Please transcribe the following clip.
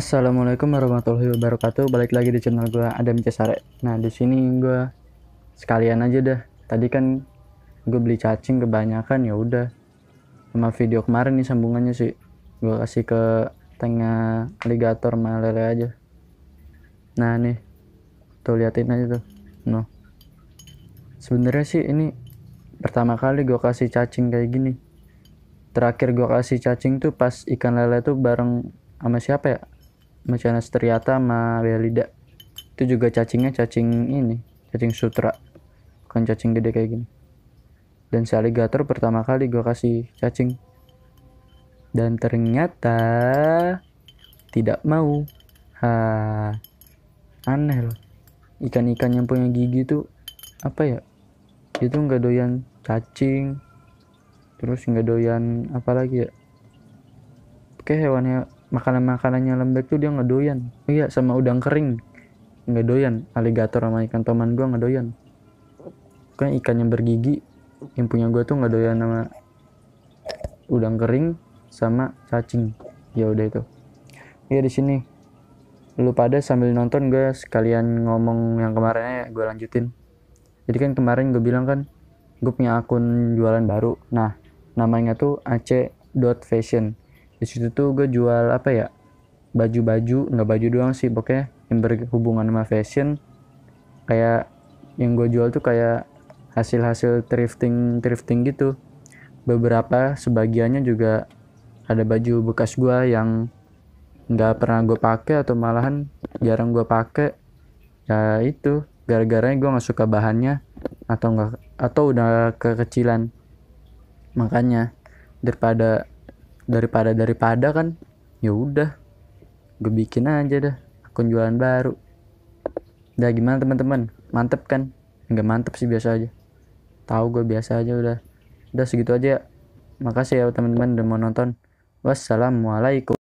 Assalamualaikum warahmatullahi wabarakatuh. Balik lagi di channel gue Adam Cesare. Nah di sini gue sekalian aja dah. Tadi kan gue beli cacing kebanyakan ya udah. Sama video kemarin nih sambungannya sih. Gue kasih ke tengah ligator malele aja. Nah nih, tuh liatin aja tuh. No. Sebenarnya sih ini pertama kali gue kasih cacing kayak gini. Terakhir gue kasih cacing tuh pas ikan lele tuh bareng sama siapa ya Macana striata sama Belida. Itu juga cacingnya cacing ini, cacing sutra. Bukan cacing gede kayak gini. Dan si alligator pertama kali gue kasih cacing. Dan ternyata tidak mau. Ha, aneh loh. Ikan-ikan yang punya gigi tuh apa ya? Itu nggak doyan cacing. Terus nggak doyan apa lagi ya? Oke hewan ya makanan-makanannya lembek tuh dia ngedoyan iya sama udang kering nggak doyan aligator sama ikan toman gue nggak doyan kan ikan yang bergigi yang punya gue tuh nggak doyan sama udang kering sama cacing ya udah itu ya di sini lu pada sambil nonton gue sekalian ngomong yang kemarinnya gue lanjutin jadi kan kemarin gue bilang kan gue punya akun jualan baru nah namanya tuh ac dot fashion di situ tuh gue jual apa ya baju-baju nggak baju doang sih pokoknya yang berhubungan sama fashion kayak yang gue jual tuh kayak hasil-hasil thrifting thrifting gitu beberapa sebagiannya juga ada baju bekas gue yang nggak pernah gue pakai atau malahan jarang gue pakai ya itu gara-garanya gue nggak suka bahannya atau nggak atau udah kekecilan makanya daripada daripada daripada kan ya udah gue bikin aja dah akun jualan baru udah gimana teman-teman mantep kan nggak mantep sih biasa aja tahu gue biasa aja udah udah segitu aja ya. makasih ya teman-teman udah mau nonton wassalamualaikum